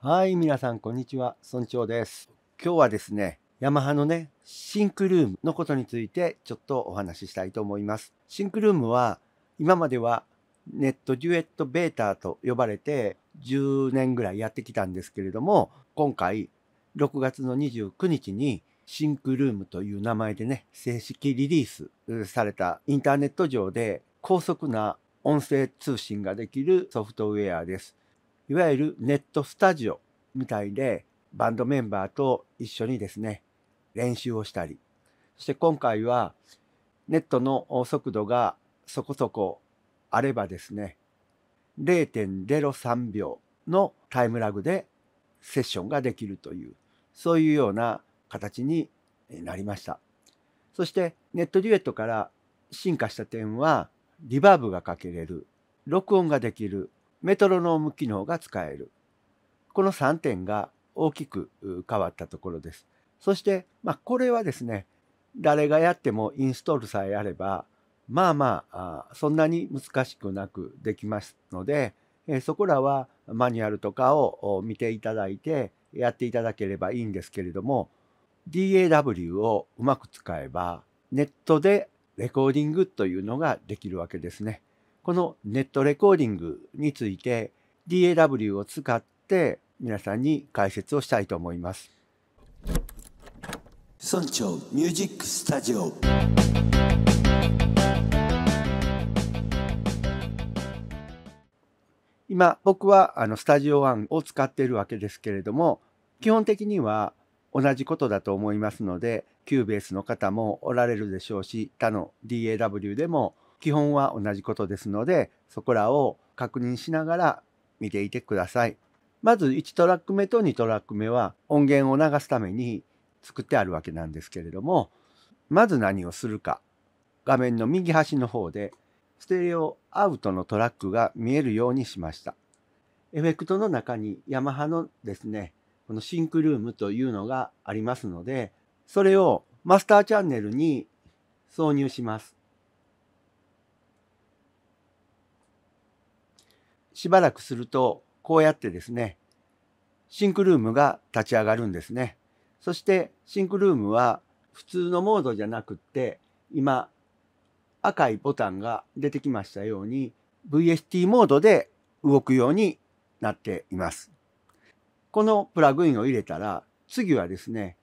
はい、皆さん、こんにちは。村長です。今日はですね、ヤマハのね、シンクルームのことについてちょっとお話ししたいと思います。シンクルームは、今まではネットデュエットベータと呼ばれて10年ぐらいやってきたんですけれども、今回6月の29日にシンクルームという名前でね、正式リリースされたインターネット上で高速な音声通信ができるソフトウェアです。いわゆるネットスタジオみたいで、バンドメンバーと一緒にですね、練習をしたり、そして今回はネットの速度がそこそこあればですね、0.03秒のタイムラグでセッションができるという、そういうような形になりました。そしてネットデュエットから進化した点は、リバーブがかけれる、録音ができる、メトロノーム機能が使える。この3点が大きく変わったところです。そして、まあ、これはですね、誰がやってもインストールさえあれば、まあまあ、そんなに難しくなくできますので、そこらはマニュアルとかを見ていただいてやっていただければいいんですけれども、DAW をうまく使えば、ネットでレコーディングというのができるわけですね。このネットレコーディングについて DAW を使って皆さんに解説をしたいと思います。村長ミュージックスタジオ今僕はあのスタジオ1を使っているわけですけれども基本的には同じことだと思いますのでキューベースの方もおられるでしょうし他の DAW でも基本は同じことですので、そこらを確認しながら見ていてください。まず1トラック目と2トラック目は音源を流すために作ってあるわけなんですけれども、まず何をするか。画面の右端の方で、ステレオアウトのトラックが見えるようにしました。エフェクトの中にヤマハのですね、このシンクルームというのがありますので、それをマスターチャンネルに挿入します。しばらくするとこうやってですねシンクルームが立ち上がるんですね。そしてシンクルームは普通のモードじゃなくって今赤いボタンが出てきましたように VST モードで動くようになっています。このプラグインを入れたら次はですね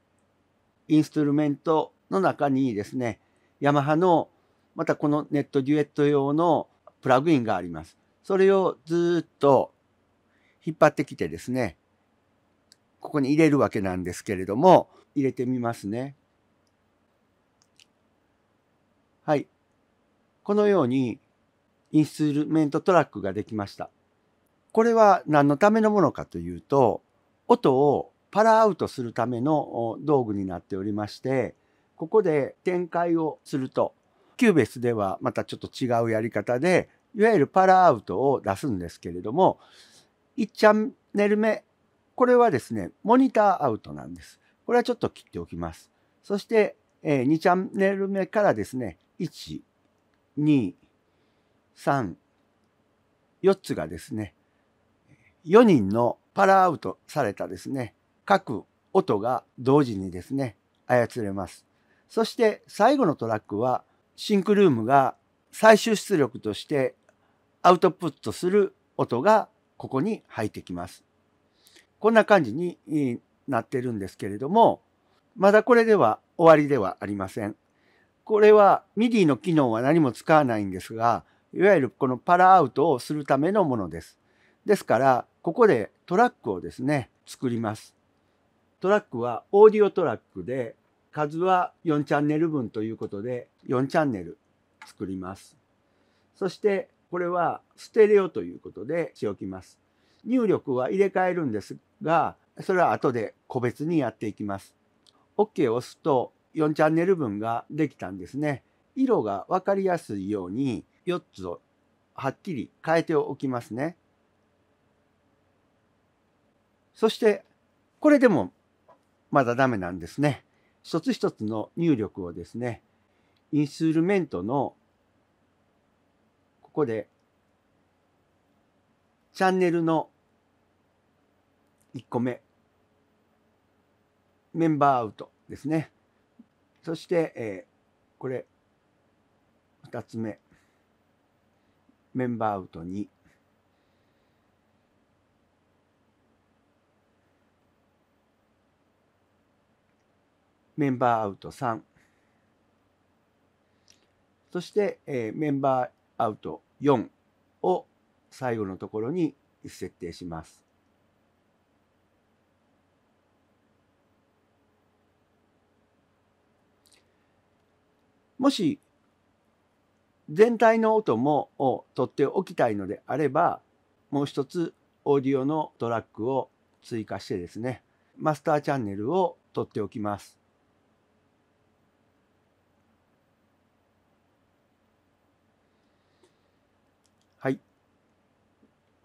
インストゥルメントの中にですねヤマハのまたこのネットデュエット用のプラグインがあります。それをずっと引っ張ってきてですね、ここに入れるわけなんですけれども、入れてみますね。はい。このようにインストゥルメントトラックができました。これは何のためのものかというと、音をパラアウトするための道具になっておりまして、ここで展開をすると、キューベースではまたちょっと違うやり方でいわゆるパラアウトを出すんですけれども、1チャンネル目、これはですね、モニターアウトなんです。これはちょっと切っておきます。そして、え2チャンネル目からですね、1、2、3、4つがですね、4人のパラアウトされたですね、各音が同時にですね、操れます。そして最後のトラックは、シンクルームが最終出力としてアウトプットする音がここに入ってきます。こんな感じになってるんですけれども、まだこれでは終わりではありません。これは MIDI の機能は何も使わないんですが、いわゆるこのパラアウトをするためのものです。ですから、ここでトラックをですね、作ります。トラックはオーディオトラックで、数は4チャンネル分ということで、4チャンネル作ります。そして、これはステレオということでしておきます。入力は入れ替えるんですが、それは後で個別にやっていきます。OK を押すと4チャンネル分ができたんですね。色が分かりやすいように4つをはっきり変えておきますね。そしてこれでもまだダメなんですね。一つ一つの入力をですね、インストゥルメントのここでチャンネルの1個目メンバーアウトですねそして、えー、これ2つ目メンバーアウト2メンバーアウト3そして、えー、メンバーアウト4を最後のところに設定します。もし全体の音も取っておきたいのであればもう一つオーディオのトラックを追加してですねマスターチャンネルを取っておきます。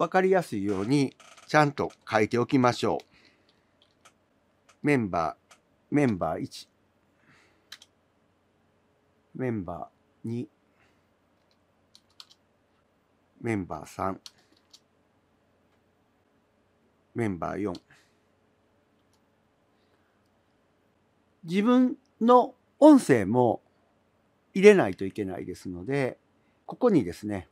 分かりやすいようにちゃんと書いておきましょう。メンバー、メンバー1、メンバー2、メンバー3、メンバー4。自分の音声も入れないといけないですので、ここにですね、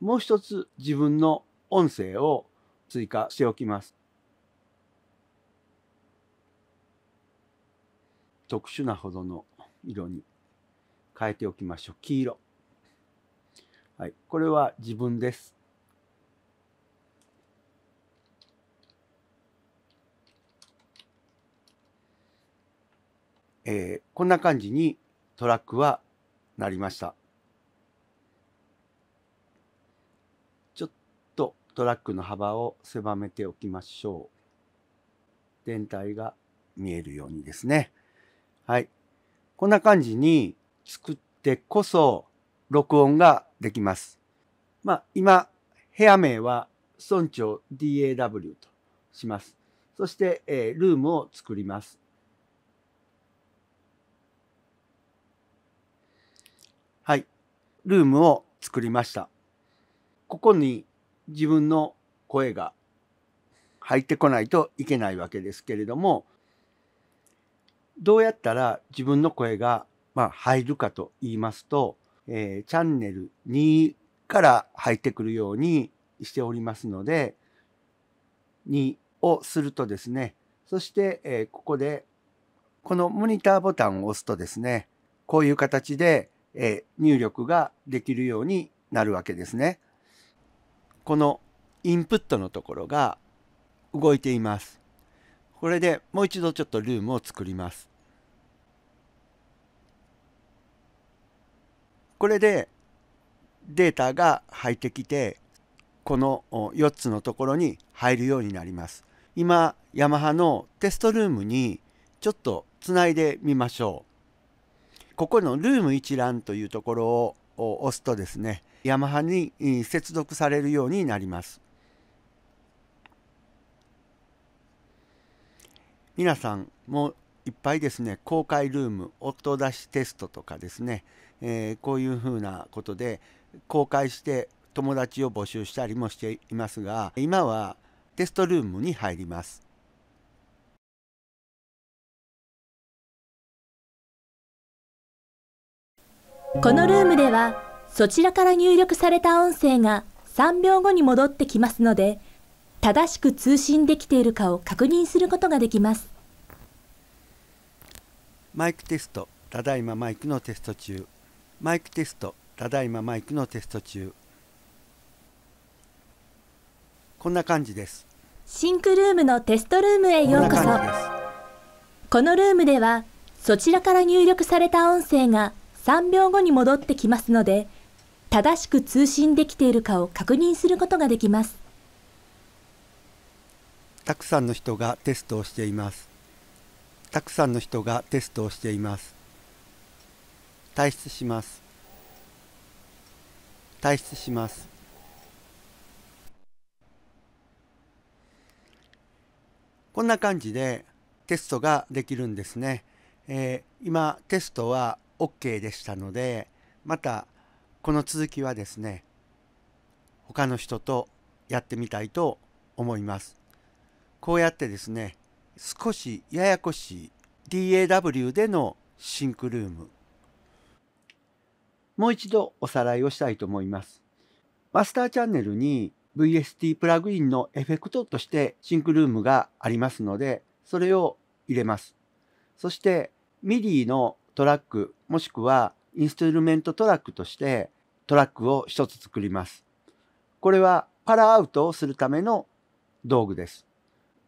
もう一つ自分の音声を追加しておきます。特殊なほどの色に変えておきましょう。黄色。はい、これは自分です。えー、こんな感じにトラックはなりました。トラックの幅を狭めておきましょう。全体が見えるようにですね。はい。こんな感じに作ってこそ録音ができます。まあ今、部屋名は村長 DAW とします。そして、えー、ルームを作ります。はい。ルームを作りました。ここに自分の声が入ってこないといけないわけですけれどもどうやったら自分の声が、まあ、入るかと言いますと、えー、チャンネル2から入ってくるようにしておりますので2をするとですねそして、えー、ここでこのモニターボタンを押すとですねこういう形で、えー、入力ができるようになるわけですね。このインプットのところが動いています。これでもう一度ちょっとルームを作ります。これでデータが入ってきてこの4つのところに入るようになります。今ヤマハのテストルームにちょっとつないでみましょう。ここのルーム一覧というところを押すとですねヤマハに接続されるようになります。皆さんもいっぱいですね公開ルーム音出しテストとかですね、えー、こういうふうなことで公開して友達を募集したりもしていますが今はテストルームに入ります。このルームではそちらから入力された音声が3秒後に戻ってきますので、正しく通信できているかを確認することができます。マイクテスト、ただいまマイクのテスト中。マイクテスト、ただいまマイクのテスト中。こんな感じです。シンクルームのテストルームへようこそ。このルームでは、そちらから入力された音声が3秒後に戻ってきますので、正しく通信できているかを確認することができますたくさんの人がテストをしていますたくさんの人がテストをしています退出します退出しますこんな感じでテストができるんですね、えー、今テストは OK でしたのでまたこの続きはですね他の人とやってみたいと思います。こうやってですね少しややこしい DAW でのシンクルームもう一度おさらいをしたいと思います。マスターチャンネルに VST プラグインのエフェクトとしてシンクルームがありますのでそれを入れます。そして MIDI のトラックもしくはインストゥルメントトラックとしてトラックを一つ作ります。これはパラアウトをするための道具です。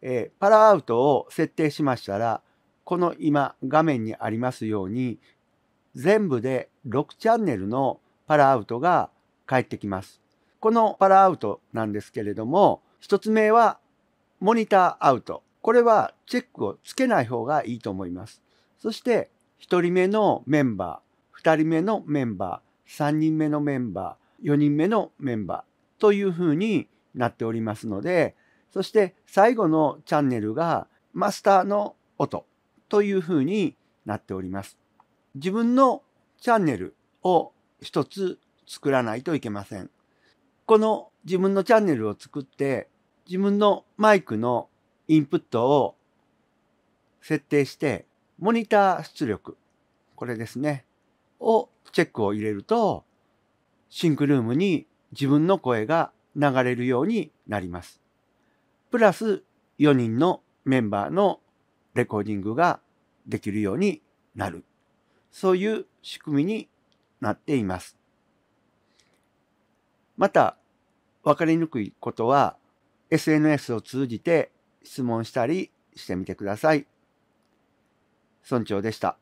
えー、パラアウトを設定しましたら、この今画面にありますように、全部で6チャンネルのパラアウトが返ってきます。このパラアウトなんですけれども、一つ目はモニターアウト。これはチェックをつけない方がいいと思います。そして一人目のメンバー、二人目のメンバー、3人目のメンバー4人目のメンバーというふうになっておりますのでそして最後のチャンネルがマスターの音というふうになっております。自分のチャンネルを一つ作らないといけません。この自分のチャンネルを作って自分のマイクのインプットを設定してモニター出力これですねをチェックを入れると、シンクルームに自分の声が流れるようになります。プラス4人のメンバーのレコーディングができるようになる。そういう仕組みになっています。また、分かりにくいことは、SNS を通じて質問したりしてみてください。村長でした。